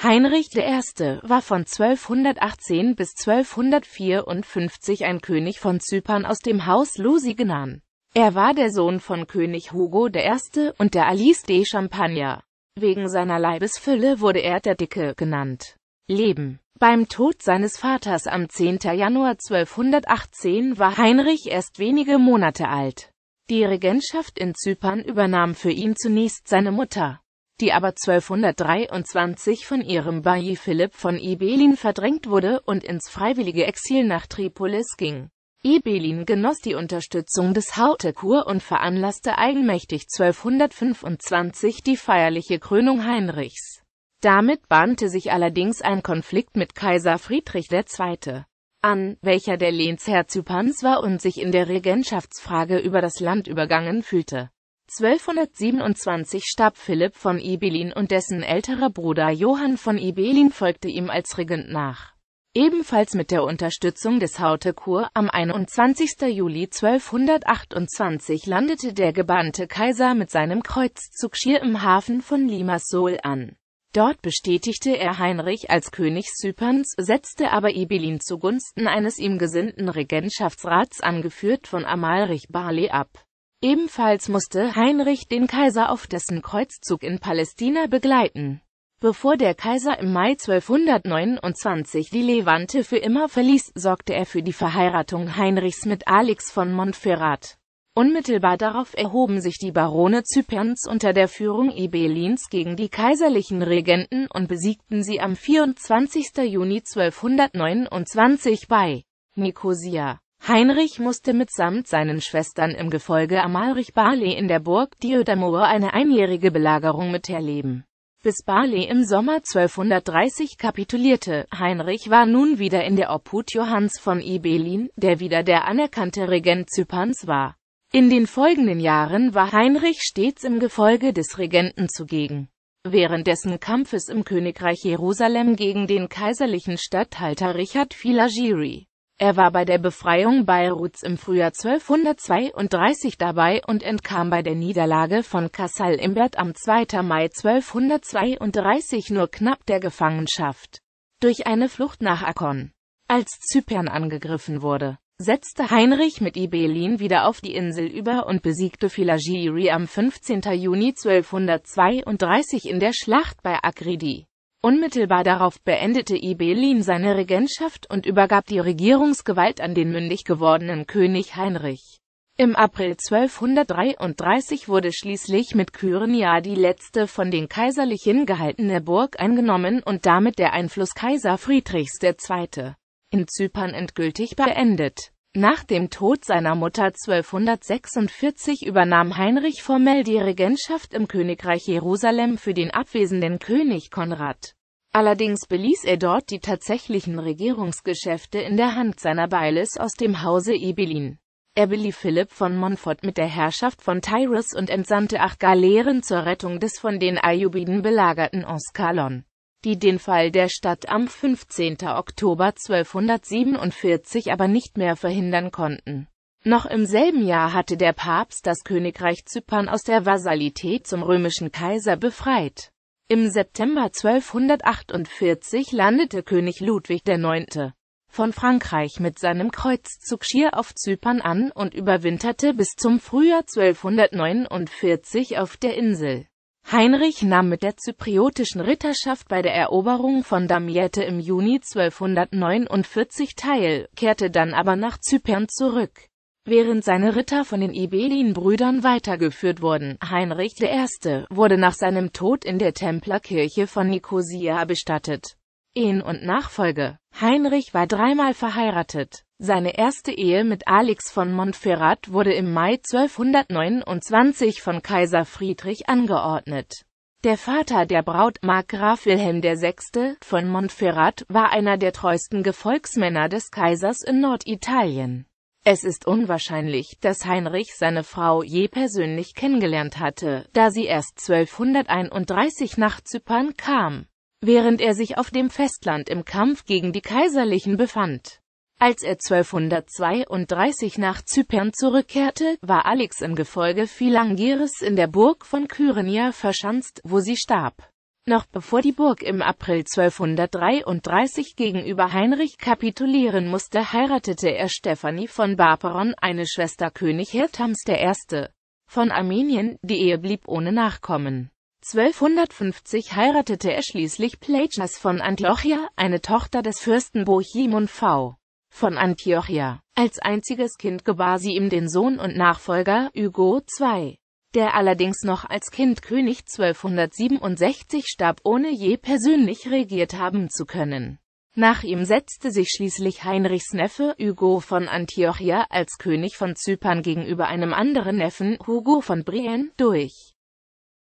Heinrich I. war von 1218 bis 1254 ein König von Zypern aus dem Haus Lusignan. Er war der Sohn von König Hugo I. und der Alice de Champagne. Wegen seiner Leibesfülle wurde er der Dicke genannt. Leben Beim Tod seines Vaters am 10. Januar 1218 war Heinrich erst wenige Monate alt. Die Regentschaft in Zypern übernahm für ihn zunächst seine Mutter die aber 1223 von ihrem Bailli Philipp von Ibelin verdrängt wurde und ins freiwillige Exil nach Tripolis ging. Ibelin genoss die Unterstützung des Hautekur und veranlasste eigenmächtig 1225 die feierliche Krönung Heinrichs. Damit bahnte sich allerdings ein Konflikt mit Kaiser Friedrich II. an, welcher der Lehnsherr Zyperns war und sich in der Regentschaftsfrage über das Land übergangen fühlte. 1227 starb Philipp von Ebelin und dessen älterer Bruder Johann von Ebelin folgte ihm als Regent nach. Ebenfalls mit der Unterstützung des Hautekur, am 21. Juli 1228 landete der gebannte Kaiser mit seinem Kreuzzug Schier im Hafen von Limassol an. Dort bestätigte er Heinrich als König Zyperns, setzte aber Ebelin zugunsten eines ihm gesinnten Regentschaftsrats angeführt von Amalrich Barley ab. Ebenfalls musste Heinrich den Kaiser auf dessen Kreuzzug in Palästina begleiten. Bevor der Kaiser im Mai 1229 die Levante für immer verließ, sorgte er für die Verheiratung Heinrichs mit Alex von Montferrat. Unmittelbar darauf erhoben sich die Barone Zyperns unter der Führung Ibelins gegen die kaiserlichen Regenten und besiegten sie am 24. Juni 1229 bei Nicosia. Heinrich musste mitsamt seinen Schwestern im Gefolge Amalrich Barley in der Burg Dieudamur eine einjährige Belagerung miterleben. Bis Barley im Sommer 1230 kapitulierte, Heinrich war nun wieder in der Obhut Johanns von Ibelin, der wieder der anerkannte Regent Zyperns war. In den folgenden Jahren war Heinrich stets im Gefolge des Regenten zugegen. Während dessen Kampfes im Königreich Jerusalem gegen den kaiserlichen Statthalter Richard Filagiri er war bei der Befreiung Beiruts im Frühjahr 1232 dabei und entkam bei der Niederlage von Kassel im Bert am 2. Mai 1232 nur knapp der Gefangenschaft. Durch eine Flucht nach Akkon. Als Zypern angegriffen wurde, setzte Heinrich mit Ibelin wieder auf die Insel über und besiegte Philagiri am 15. Juni 1232 in der Schlacht bei Akridi. Unmittelbar darauf beendete Ibelin seine Regentschaft und übergab die Regierungsgewalt an den mündig gewordenen König Heinrich. Im April 1233 wurde schließlich mit Kyrenia die letzte von den kaiserlich hingehaltene Burg eingenommen und damit der Einfluss Kaiser Friedrichs II. in Zypern endgültig beendet. Nach dem Tod seiner Mutter 1246 übernahm Heinrich formell die Regentschaft im Königreich Jerusalem für den abwesenden König Konrad. Allerdings beließ er dort die tatsächlichen Regierungsgeschäfte in der Hand seiner Beiles aus dem Hause Ebelin. Er belief Philipp von Montfort mit der Herrschaft von Tyrus und entsandte acht Galeeren zur Rettung des von den Ayubiden belagerten Oskalon die den Fall der Stadt am 15. Oktober 1247 aber nicht mehr verhindern konnten. Noch im selben Jahr hatte der Papst das Königreich Zypern aus der Vasalität zum römischen Kaiser befreit. Im September 1248 landete König Ludwig IX. von Frankreich mit seinem Kreuzzug schier auf Zypern an und überwinterte bis zum Frühjahr 1249 auf der Insel. Heinrich nahm mit der zypriotischen Ritterschaft bei der Eroberung von Damiette im Juni 1249 teil, kehrte dann aber nach Zypern zurück. Während seine Ritter von den Ibelin-Brüdern weitergeführt wurden, Heinrich I. wurde nach seinem Tod in der Templerkirche von Nikosia bestattet. Ehen und Nachfolge Heinrich war dreimal verheiratet. Seine erste Ehe mit Alex von Montferrat wurde im Mai 1229 von Kaiser Friedrich angeordnet. Der Vater der Braut, Markgraf Wilhelm VI. von Montferrat, war einer der treuesten Gefolgsmänner des Kaisers in Norditalien. Es ist unwahrscheinlich, dass Heinrich seine Frau je persönlich kennengelernt hatte, da sie erst 1231 nach Zypern kam während er sich auf dem Festland im Kampf gegen die Kaiserlichen befand. Als er 1232 nach Zypern zurückkehrte, war Alex im Gefolge Philangiris in der Burg von Kyrenia verschanzt, wo sie starb. Noch bevor die Burg im April 1233 gegenüber Heinrich kapitulieren musste, heiratete er Stephanie von Barperon, eine Schwester König Hirtams I. von Armenien, die Ehe blieb ohne Nachkommen. 1250 heiratete er schließlich Plejas von Antiochia, eine Tochter des Fürsten Bohemund V. von Antiochia. Als einziges Kind gebar sie ihm den Sohn und Nachfolger, Hugo II., der allerdings noch als Kind König 1267 starb, ohne je persönlich regiert haben zu können. Nach ihm setzte sich schließlich Heinrichs Neffe Hugo von Antiochia als König von Zypern gegenüber einem anderen Neffen Hugo von Brienne durch.